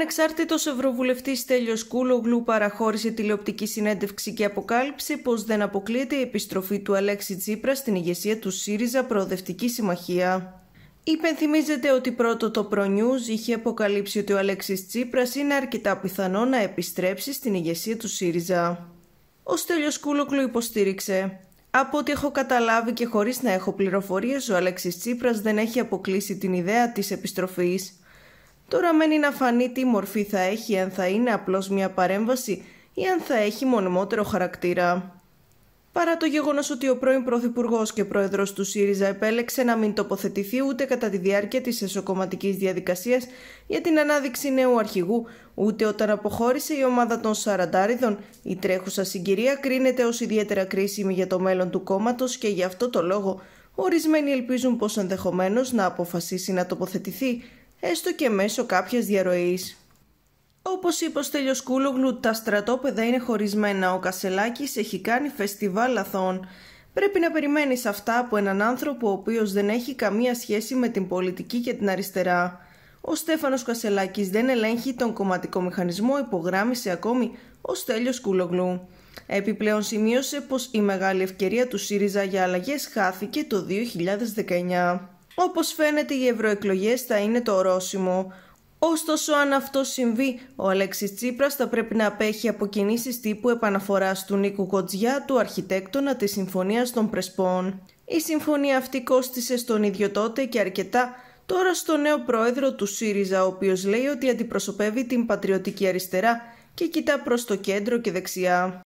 ανεξάρτητος Ευρωβουλευτής Τέλειος Κούλογλου παραχώρησε τηλεοπτική συνέντευξη και αποκάλυψε πως δεν αποκλείεται η επιστροφή του Αλέξη Τσίπρα στην ηγεσία του ΣΥΡΙΖΑ Προοδευτική Συμμαχία. Υπενθυμίζεται ότι πρώτο το ProNews είχε αποκαλύψει ότι ο Αλέξης Τσίπρας είναι αρκετά πιθανό να επιστρέψει στην ηγεσία του ΣΥΡΙΖΑ. Ο Στέλιος Κούλοκλου υποστήριξε «Από ό,τι έχω καταλάβει και χωρίς να έχω πληροφορίες, ο Αλέξης Τσίπρας δεν έχει αποκλείσει την ιδέα της επιστροφής. Τώρα μένει να φανεί τι μορφή θα έχει, αν θα είναι απλώς μια παρέμβαση ή αν θα έχει μονιμότερο χαρακτήρα. Παρά το γεγονός ότι ο πρώην Πρωθυπουργός και Πρόεδρος του ΣΥΡΙΖΑ επέλεξε να μην τοποθετηθεί ούτε κατά τη διάρκεια της εσωκομματικής διαδικασίας για την ανάδειξη νέου αρχηγού, ούτε όταν αποχώρησε η ομάδα των Σαραντάριδων, η τρέχουσα συγκυρία κρίνεται ως ιδιαίτερα κρίσιμη για το μέλλον του κόμματος και γι' αυτό το λόγο ορισμένοι ελπίζουν πως ενδεχομένως να αποφασίσει να τοποθετηθεί έστω και μέσω κάποιας διαρροής. Όπως είπε ο Στέλιος Κούλογλου, τα στρατόπεδα είναι χωρισμένα, ο Κασελάκης έχει κάνει φεστιβάλ λαθών. Πρέπει να περιμένεις αυτά από έναν άνθρωπο ο οποίος δεν έχει καμία σχέση με την πολιτική και την αριστερά. Ο Στέφανος Κασελάκης δεν ελέγχει τον κομματικό μηχανισμό, υπογράμμισε ακόμη ο Στέλιος Κούλογλου. Επιπλέον σημείωσε πως η μεγάλη ευκαιρία του ΣΥΡΙΖΑ για αλλαγές χάθηκε το 2019. Όπως φαίνεται οι ευρωεκλογές θα είναι το ορόσημο. Ωστόσο αν αυτό συμβεί, ο Αλέξης Τσίπρας θα πρέπει να απέχει από κινήσεις τύπου επαναφοράς του Νίκου Κοτζιά, του αρχιτέκτονα της Συμφωνίας των Πρεσπών. Η συμφωνία αυτή κόστισε στον ίδιο τότε και αρκετά τώρα στο νέο πρόεδρο του ΣΥΡΙΖΑ, ο οποίος λέει ότι αντιπροσωπεύει την πατριωτική αριστερά και κοιτά προς το κέντρο και δεξιά.